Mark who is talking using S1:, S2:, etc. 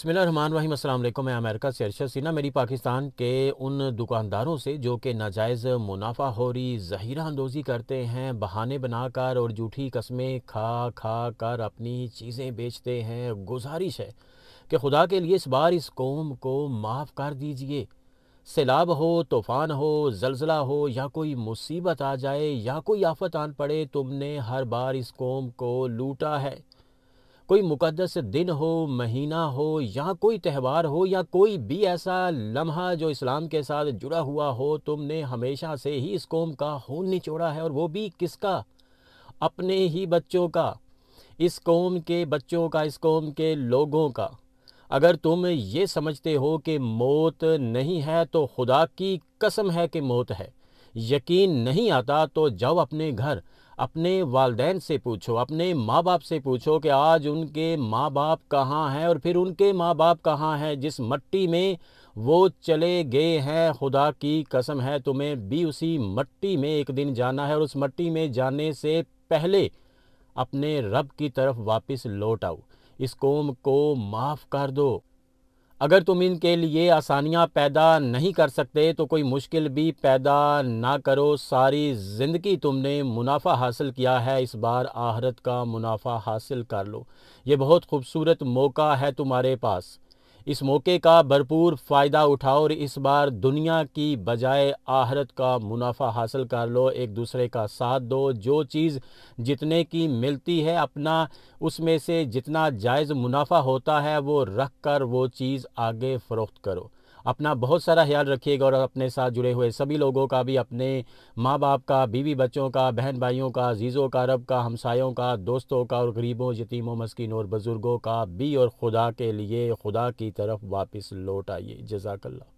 S1: बसमिल अल्लाम मैं अमेरिका से अरशद सिन्हा मेरी पाकिस्तान के उन दुकानदारों से जो कि नाजायज़ मुनाफा होरी जहीरा अंदोज़ी करते हैं बहाने बनाकर और जूठी कस्में खा खा कर अपनी चीज़ें बेचते हैं गुजारिश है कि खुदा के लिए इस बार इस कौम को माफ़ कर दीजिए सैलाब हो तूफ़ान हो जलजिला हो या कोई मुसीबत आ जाए या कोई आफत आन पड़े तुमने हर बार इस कौम को लूटा है कोई मुकदस दिन हो महीना हो या कोई त्यौहार हो या कोई भी ऐसा लम्हा जो इस्लाम के साथ जुड़ा हुआ हो तुमने हमेशा से ही इस कौम का खून निचोड़ा है और वो भी किसका अपने ही बच्चों का इस कौम के बच्चों का इस कौम के लोगों का अगर तुम ये समझते हो कि मौत नहीं है तो खुदा की कसम है कि मौत है यकीन नहीं आता तो जाओ अपने घर अपने वालदेन से पूछो अपने माँ बाप से पूछो कि आज उनके माँ बाप कहाँ हैं और फिर उनके माँ बाप कहाँ हैं जिस मट्टी में वो चले गए हैं खुदा की कसम है तुम्हें भी उसी मट्टी में एक दिन जाना है और उस मट्टी में जाने से पहले अपने रब की तरफ वापस लौट आओ इस कौम को माफ़ कर दो अगर तुम इनके लिए आसानियां पैदा नहीं कर सकते तो कोई मुश्किल भी पैदा ना करो सारी ज़िंदगी तुमने मुनाफा हासिल किया है इस बार आहरत का मुनाफा हासिल कर लो ये बहुत खूबसूरत मौका है तुम्हारे पास इस मौके का भरपूर फ़ायदा उठाओ और इस बार दुनिया की बजाय आहरत का मुनाफा हासिल कर लो एक दूसरे का साथ दो जो चीज़ जितने की मिलती है अपना उसमें से जितना जायज़ मुनाफा होता है वो रख कर वो चीज़ आगे फ़रोख्त करो अपना बहुत सारा ख्याल रखिएगा और अपने साथ जुड़े हुए सभी लोगों का भी अपने माँ बाप का बीवी बच्चों का बहन भाइयों का अजीज़ों का रब का हमसायों का दोस्तों का और गरीबों यतीमों मस्किन और बुज़ुर्गों का भी और खुदा के लिए खुदा की तरफ वापस लौट आइए जजाकल्ला